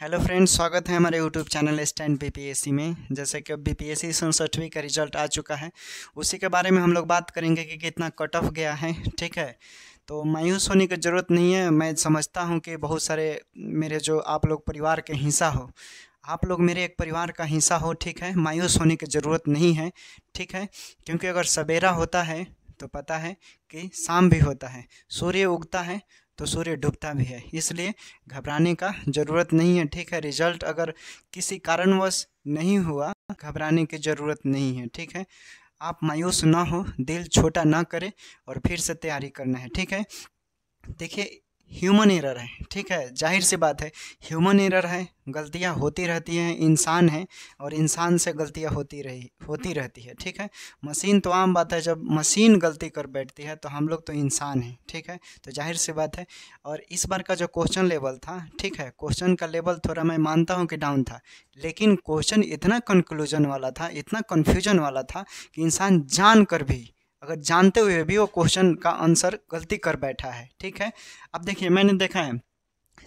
hello friends स्वागत है हमारे यूट्यूब चैनल स्टैंड बीपीएससी में जैसे कि बीपीएससी सड़सठवीं का रिजल्ट आ चुका है उसी के बारे में हम लोग बात करेंगे कि कितना कट ऑफ गया है ठीक है तो मायूस होने की ज़रूरत नहीं है मैं समझता हूँ कि बहुत सारे मेरे जो आप लोग परिवार के हिस्सा हो आप लोग मेरे एक परिवार का हिस्सा हो ठीक है मायूस होने की ज़रूरत नहीं है ठीक है क्योंकि अगर सवेरा होता है तो पता है कि शाम भी होता है सूर्य उगता है तो सूर्य डूबता भी है इसलिए घबराने का ज़रूरत नहीं है ठीक है रिजल्ट अगर किसी कारणवश नहीं हुआ घबराने की ज़रूरत नहीं है ठीक है आप मायूस ना हो दिल छोटा ना करें और फिर से तैयारी करना है ठीक है देखिए ह्यूमन एरर है ठीक है जाहिर सी बात है ह्यूमन एरर है गलतियाँ होती रहती हैं इंसान है और इंसान से गलतियाँ होती रही होती रहती है ठीक है मशीन तो आम बात है जब मशीन गलती कर बैठती है तो हम लोग तो इंसान हैं ठीक है तो जाहिर सी बात है और इस बार का जो क्वेश्चन लेवल था ठीक है क्वेश्चन का लेवल थोड़ा मैं मानता हूँ कि डाउन था लेकिन क्वेश्चन इतना कंक्लूजन वाला था इतना कन्फ्यूजन वाला था कि इंसान जान कर भी अगर जानते हुए भी वो क्वेश्चन का आंसर गलती कर बैठा है ठीक है अब देखिए मैंने देखा है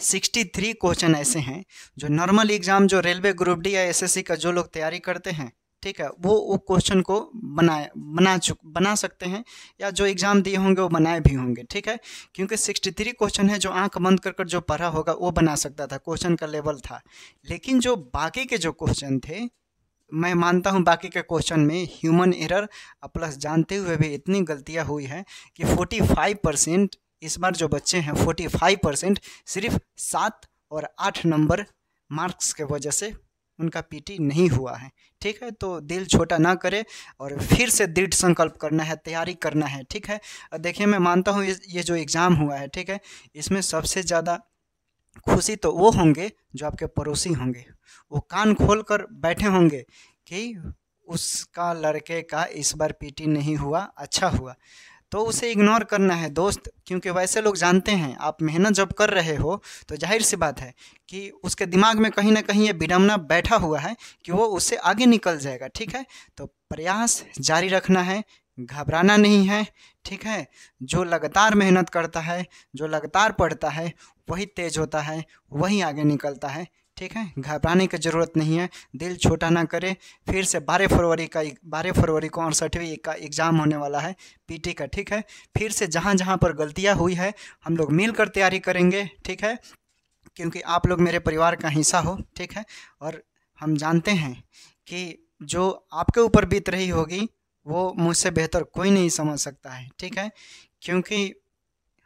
63 क्वेश्चन ऐसे हैं जो नॉर्मल एग्ज़ाम जो रेलवे ग्रुप डी या एसएससी का जो लोग तैयारी करते हैं ठीक है वो वो क्वेश्चन को बनाए बना चुक बना सकते हैं या जो एग्ज़ाम दिए होंगे वो बनाए भी होंगे ठीक है क्योंकि 63 क्वेश्चन है जो आंख बंद कर कर जो पढ़ा होगा वो बना सकता था क्वेश्चन का लेवल था लेकिन जो बाकी के जो क्वेश्चन थे मैं मानता हूँ बाकी के क्वेश्चन में ह्यूमन एरर प्लस जानते हुए भी इतनी गलतियाँ हुई हैं कि 45 परसेंट इस बार जो बच्चे हैं 45 परसेंट सिर्फ सात और आठ नंबर मार्क्स के वजह से उनका पीटी नहीं हुआ है ठीक है तो दिल छोटा ना करे और फिर से दृढ़ संकल्प करना है तैयारी करना है ठीक है देखिए मैं मानता हूँ ये जो एग्ज़ाम हुआ है ठीक है इसमें सबसे ज़्यादा खुशी तो वो होंगे जो आपके पड़ोसी होंगे वो कान खोल कर बैठे होंगे कि उसका लड़के का इस बार पीटी नहीं हुआ अच्छा हुआ तो उसे इग्नोर करना है दोस्त क्योंकि वैसे लोग जानते हैं आप मेहनत जब कर रहे हो तो जाहिर सी बात है कि उसके दिमाग में कहीं ना कहीं ये विडम्बना बैठा हुआ है कि वो उससे आगे निकल जाएगा ठीक है तो प्रयास जारी रखना है घबराना नहीं है ठीक है जो लगातार मेहनत करता है जो लगातार पढ़ता है वही तेज होता है वही आगे निकलता है ठीक है घबराने की ज़रूरत नहीं है दिल छोटा ना करे फिर से बारह फरवरी का बारह फरवरी को अड़सठवीं का एग्ज़ाम होने वाला है पीटी का ठीक है फिर से जहाँ जहाँ पर गलतियाँ हुई है हम लोग मिलकर तैयारी करेंगे ठीक है क्योंकि आप लोग मेरे परिवार का हिस्सा हो ठीक है और हम जानते हैं कि जो आपके ऊपर बीत रही होगी वो मुझसे बेहतर कोई नहीं समझ सकता है ठीक है क्योंकि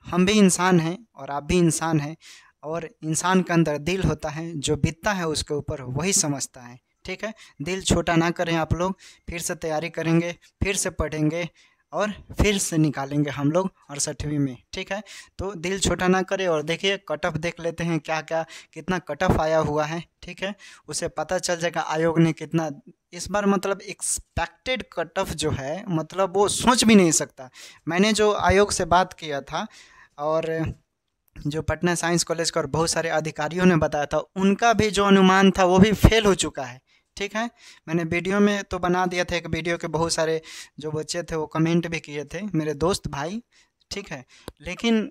हम भी इंसान हैं और आप भी इंसान हैं और इंसान के अंदर दिल होता है जो बीतता है उसके ऊपर वही समझता है ठीक है दिल छोटा ना करें आप लोग फिर से तैयारी करेंगे फिर से पढ़ेंगे और फिर से निकालेंगे हम लोग अड़सठवीं में ठीक है तो दिल छोटा ना करें और देखिए कट ऑफ देख लेते हैं क्या क्या कितना कट ऑफ आया हुआ है ठीक है उसे पता चल जाएगा आयोग ने कितना इस बार मतलब एक्सपेक्टेड कट ऑफ जो है मतलब वो सोच भी नहीं सकता मैंने जो आयोग से बात किया था और जो पटना साइंस कॉलेज का और बहुत सारे अधिकारियों ने बताया था उनका भी जो अनुमान था वो भी फेल हो चुका है ठीक है मैंने वीडियो में तो बना दिया था एक वीडियो के बहुत सारे जो बच्चे थे वो कमेंट भी किए थे मेरे दोस्त भाई ठीक है लेकिन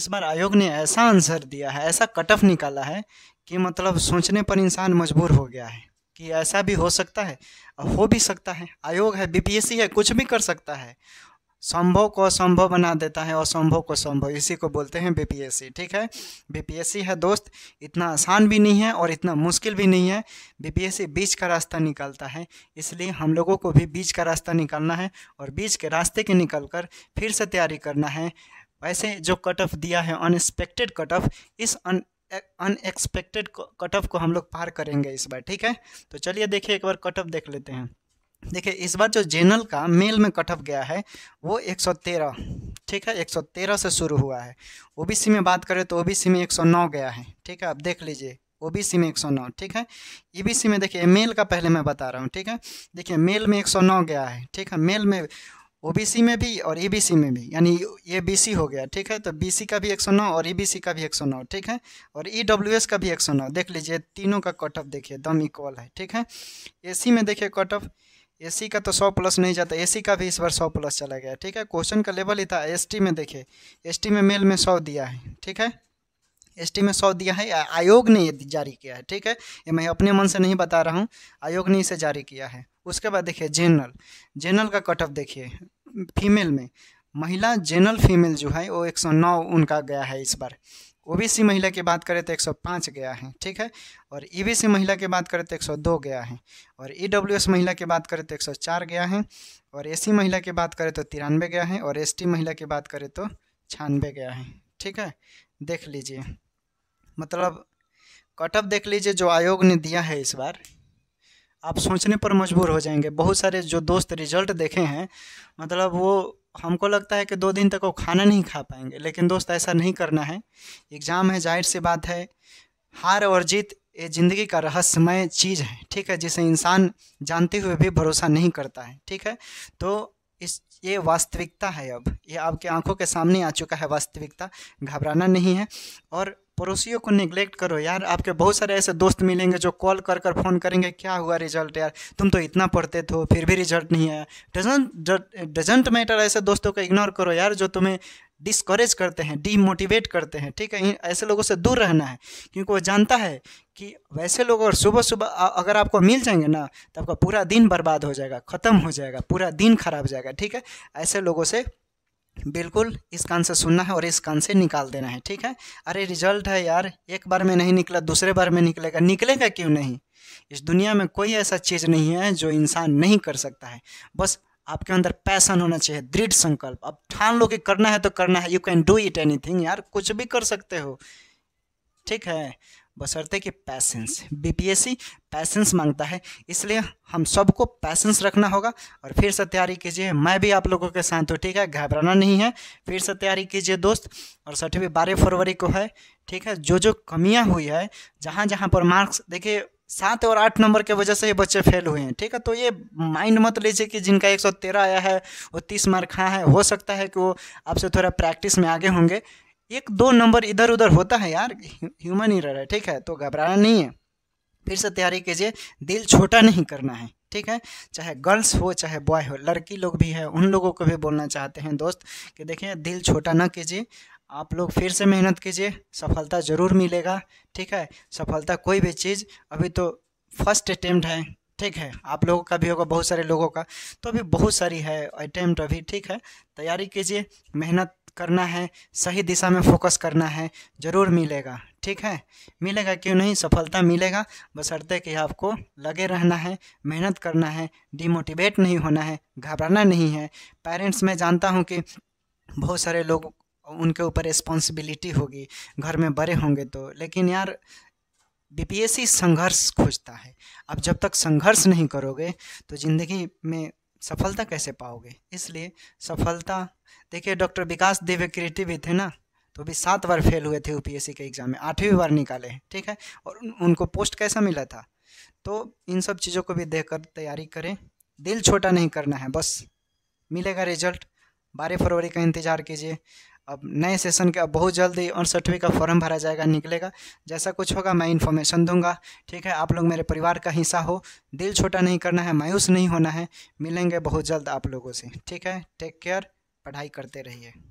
इस बार आयोग ने ऐसा आंसर दिया है ऐसा कट ऑफ निकाला है कि मतलब सोचने पर इंसान मजबूर हो गया है कि ऐसा भी हो सकता है हो भी सकता है आयोग है बीपीएससी है कुछ भी कर सकता है संभव को असंभव बना देता है असंभव को संभव इसी को बोलते हैं बीपीएससी ठीक है बीपीएससी है दोस्त इतना आसान भी नहीं है और इतना मुश्किल भी नहीं है बीपीएससी बीच का रास्ता निकालता है इसलिए हम लोगों को भी बीच का रास्ता निकालना है और बीच के रास्ते के निकल कर फिर से तैयारी करना है वैसे जो कट ऑफ दिया है अनएक्सपेक्टेड कट ऑफ इस अन अनएक्सपेक्टेड कट ऑफ को हम लोग पार करेंगे इस बार ठीक है तो चलिए देखिए एक बार कट ऑफ देख लेते हैं देखिए इस बार जो जनरल का मेल में कट ऑफ गया है वो 113 ठीक है 113 से शुरू हुआ है ओबीसी में बात करें तो ओबीसी में 109 गया है ठीक है आप देख लीजिए ओबीसी में 109 ठीक है ईबीसी e में देखिए मेल का पहले मैं बता रहा हूँ ठीक है देखिए मेल में 109 गया है ठीक है मेल में ओबीसी में भी और ईबीसी में भी यानी ये बी हो गया ठीक है तो बीसी का भी 109 और ईबीसी का भी 109 ठीक है और ईडब्ल्यूएस e का भी 109 देख लीजिए तीनों का कट ऑफ देखिए दम इक्वल है ठीक है एसी में देखिए कट ऑफ एसी का तो सौ प्लस नहीं जाता एसी का भी इस बार सौ प्लस चला गया ठीक है क्वेश्चन का लेवल ही था एस में देखिए एस में मेल में सौ दिया है ठीक है एस में सौ दिया है आयोग ने ये जारी किया है ठीक है ये मैं अपने मन से नहीं बता रहा हूँ आयोग ने इसे जारी किया है उसके बाद देखिए जनरल जनरल का कट ऑफ देखिए फीमेल में महिला जनरल फीमेल जो है वो 109 उनका गया है इस बार ओबीसी महिला की बात करें तो 105 गया है ठीक है और ईबीसी e महिला की बात करें तो 102 गया है और ईडब्ल्यूएस e महिला की बात करें तो 104 गया है और एससी महिला की बात करें तो तिरानवे गया है और एसटी महिला की बात करें तो छानवे गया है ठीक है देख लीजिए मतलब कट ऑफ देख लीजिए जो आयोग ने दिया है इस बार आप सोचने पर मजबूर हो जाएंगे बहुत सारे जो दोस्त रिजल्ट देखे हैं मतलब वो हमको लगता है कि दो दिन तक वो खाना नहीं खा पाएंगे लेकिन दोस्त ऐसा नहीं करना है एग्ज़ाम है जाहिर सी बात है हार और जीत ये ज़िंदगी का रहस्यमय चीज़ है ठीक है जिसे इंसान जानते हुए भी भरोसा नहीं करता है ठीक है तो इस ये वास्तविकता है अब ये आपके आंखों के सामने आ चुका है वास्तविकता घबराना नहीं है और पड़ोसियों को निगलेक्ट करो यार आपके बहुत सारे ऐसे दोस्त मिलेंगे जो कॉल कर कर फ़ोन करेंगे क्या हुआ रिजल्ट यार तुम तो इतना पढ़ते थे फिर भी रिजल्ट नहीं आया डजेंट डजेंट मैटर ऐसे दोस्तों को इग्नोर करो यार जो तुम्हें डिस्करेज करते हैं डीमोटिवेट करते हैं ठीक है ऐसे लोगों से दूर रहना है क्योंकि वो जानता है कि वैसे लोग और सुबह सुबह अगर आपको मिल जाएंगे ना तो आपका पूरा दिन बर्बाद हो जाएगा ख़त्म हो जाएगा पूरा दिन खराब जाएगा ठीक है ऐसे लोगों से बिल्कुल इस कान से सुनना है और इस कान से निकाल देना है ठीक है अरे रिजल्ट है यार एक बार में नहीं निकला दूसरे बार में निकलेगा निकलेगा क्यों नहीं इस दुनिया में कोई ऐसा चीज़ नहीं है जो इंसान नहीं कर सकता है बस आपके अंदर पैसन होना चाहिए दृढ़ संकल्प अब ठान लो कि करना है तो करना है you can do it anything यार कुछ भी कर सकते हो ठीक है बशर्ते कि पैसेंस बीपीएससी पैसेंस मांगता है इसलिए हम सबको पैसेंस रखना होगा और फिर से तैयारी कीजिए मैं भी आप लोगों के साथ हूँ ठीक है घबराना नहीं है फिर से तैयारी कीजिए दोस्त और सर्टिफिकेट बारह फरवरी को है ठीक है जो जो कमियाँ हुई है जहाँ जहाँ पर मार्क्स देखिए सात और आठ नंबर के वजह से ये बच्चे फेल हुए हैं ठीक है तो ये माइंड मत लीजिए कि जिनका 113 आया है वो 30 मार्क खाया है हो सकता है कि वो आपसे थोड़ा प्रैक्टिस में आगे होंगे एक दो नंबर इधर उधर होता है यार ह्यूमन ही रह रहा है ठीक है तो घबराना नहीं है फिर से तैयारी कीजिए दिल छोटा नहीं करना है ठीक है चाहे गर्ल्स हो चाहे बॉय हो लड़की लोग भी है उन लोगों को भी बोलना चाहते हैं दोस्त कि देखिए दिल छोटा ना कीजिए आप लोग फिर से मेहनत कीजिए सफलता ज़रूर मिलेगा ठीक है सफलता कोई भी चीज़ अभी तो फर्स्ट अटैम्प्ट है ठीक है आप लोगों का भी होगा बहुत सारे लोगों का तो अभी बहुत सारी है अटैम्प्ट अभी ठीक है तैयारी कीजिए मेहनत करना है सही दिशा में फोकस करना है ज़रूर मिलेगा ठीक है मिलेगा क्यों नहीं सफलता मिलेगा अर्थे कि आपको लगे रहना है मेहनत करना है डिमोटिवेट नहीं होना है घबराना नहीं है पेरेंट्स मैं जानता हूँ कि बहुत सारे लोग उनके ऊपर रिस्पॉन्सिबिलिटी होगी घर में बड़े होंगे तो लेकिन यार बीपीएससी संघर्ष खोजता है अब जब तक संघर्ष नहीं करोगे तो ज़िंदगी में सफलता कैसे पाओगे इसलिए सफलता देखिए डॉक्टर विकास दिव्य कृति भी थे ना तो भी सात बार फेल हुए थे यूपीएससी के एग्ज़ाम में आठवीं बार निकाले ठीक है और उनको पोस्ट कैसा मिला था तो इन सब चीज़ों को भी देख कर तैयारी करें दिल छोटा नहीं करना है बस मिलेगा रिजल्ट बारह फरवरी का इंतज़ार कीजिए अब नए सेशन का बहुत जल्दी उनसठवीं का फॉर्म भरा जाएगा निकलेगा जैसा कुछ होगा मैं इन्फॉर्मेशन दूंगा ठीक है आप लोग मेरे परिवार का हिस्सा हो दिल छोटा नहीं करना है मायूस नहीं होना है मिलेंगे बहुत जल्द आप लोगों से ठीक है टेक केयर पढ़ाई करते रहिए